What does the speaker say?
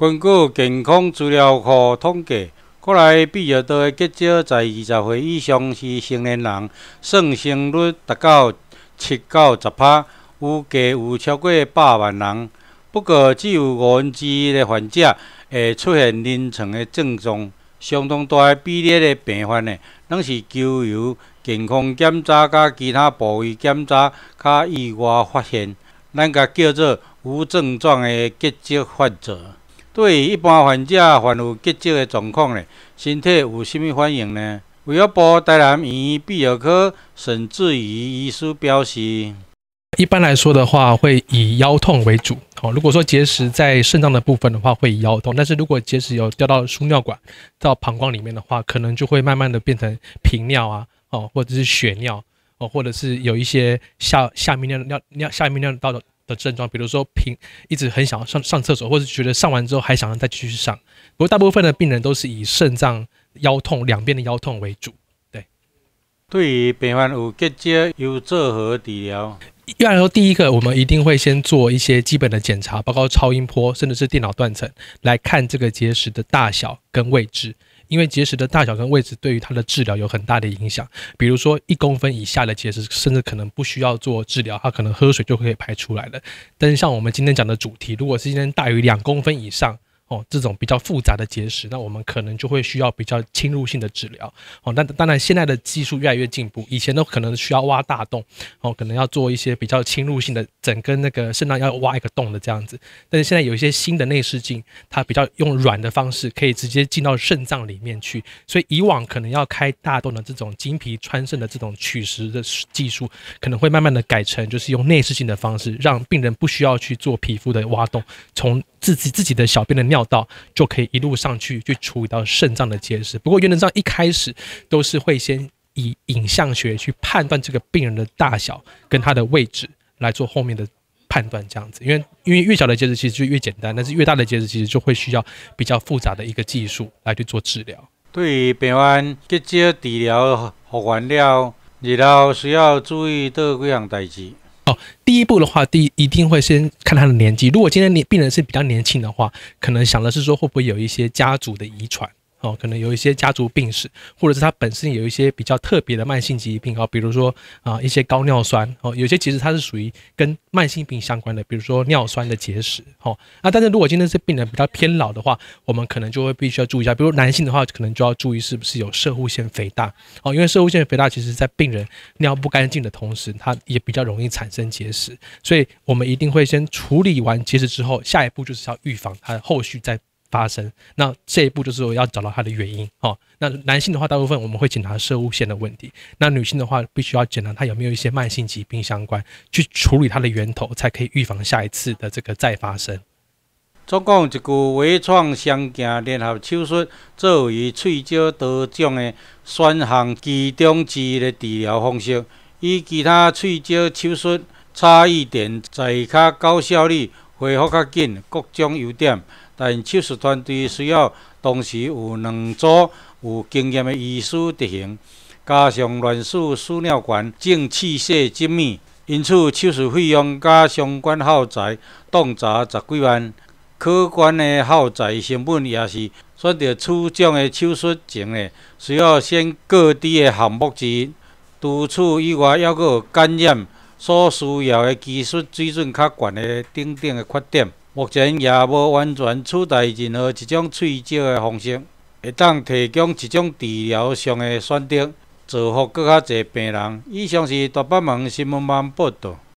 根据健康资料库统计，国内比咽多的结节在二十岁以上是成年人，发生率达到七到十趴，有低有超过百万人。不过，只有五分之一的患者会出现临床的症状，相当大的比例的病患呢，拢是由健康检查佮其他部位检查较意外发现，咱甲叫做无症状的结节患者。对于一般患者患有结石的状况呢，身体有甚么反应呢？维乐波台南医院泌尿科沈志怡医师表示：一般来说的话，会以腰痛为主。哦，如果说结石在肾脏的部分的话，会以腰痛；但是如果结石有掉到输尿管、到膀胱里面的话，可能就会慢慢的变成频尿啊，哦，或者是血尿，哦，或者是有一些下下面尿尿尿下面尿道的。的症状，比如说平一直很想要上上厕所，或者觉得上完之后还想要再继续上。不过大部分的病人都是以肾脏腰痛，两边的腰痛为主。对，对于病患有结节，有做何治疗？一般来说，第一个我们一定会先做一些基本的检查，包括超音波，甚至是电脑断层，来看这个结石的大小跟位置。因为结石的大小跟位置对于它的治疗有很大的影响，比如说一公分以下的结石，甚至可能不需要做治疗，它可能喝水就可以排出来了。但是像我们今天讲的主题，如果是今天大于两公分以上。哦，这种比较复杂的结石，那我们可能就会需要比较侵入性的治疗。哦，那当然，现在的技术越来越进步，以前都可能需要挖大洞，哦，可能要做一些比较侵入性的，整根那个肾脏要挖一个洞的这样子。但是现在有一些新的内视镜，它比较用软的方式，可以直接进到肾脏里面去。所以以往可能要开大洞的这种经皮穿肾的这种取石的技术，可能会慢慢的改成就是用内视镜的方式，让病人不需要去做皮肤的挖洞，从。自己自己的小便的尿道就可以一路上去去处理到肾脏的结石。不过，原肾脏一开始都是会先以影像学去判断这个病人的大小跟他的位置来做后面的判断，这样子。因为因为越小的结石其实就越简单，但是越大的结石其实就会需要比较复杂的一个技术来去做治疗。对于病患接受治疗和原了，然后需要注意多少几项代志？第一步的话，第一定会先看他的年纪。如果今天你病人是比较年轻的话，可能想的是说会不会有一些家族的遗传。哦，可能有一些家族病史，或者是他本身有一些比较特别的慢性疾病。哦，比如说啊，一些高尿酸。哦，有些其实它是属于跟慢性病相关的，比如说尿酸的结石。哦，那但是如果今天是病人比较偏老的话，我们可能就会必须要注意一下。比如男性的话，可能就要注意是不是有射护腺肥大。哦，因为射护腺肥大其实在病人尿不干净的同时，它也比较容易产生结石。所以我们一定会先处理完结石之后，下一步就是要预防他后续再。发生，那这一步就是要找到它的原因。哦，那男性的话，大部分我们会检查射物线的问题；，那女性的话，必须要检查她有没有一些慢性疾病相关，去处理它的源头，才可以预防下一次的这个再发生。总共一个微创双镜联合手术，作为嘴角多种的选项，其中之一的治疗方式，与其他嘴角手术差异点在较高效率。恢复较紧，各种优点，但手术团队需要同时有两组有经验的医师执行，加上乱式输尿管正器械精密，因此手术费用加相关耗材动辄十几万，可观的耗材成本也是算着此种的手术前的，需要先过低的项目之一。除此以外，还阁有感染。所需要的技术水准较悬的等等的缺点，目前也无完全取代任何一种喙小的方式，会当提供一种治疗上的选择，造福更较侪病人。以上是大北门新闻网报道。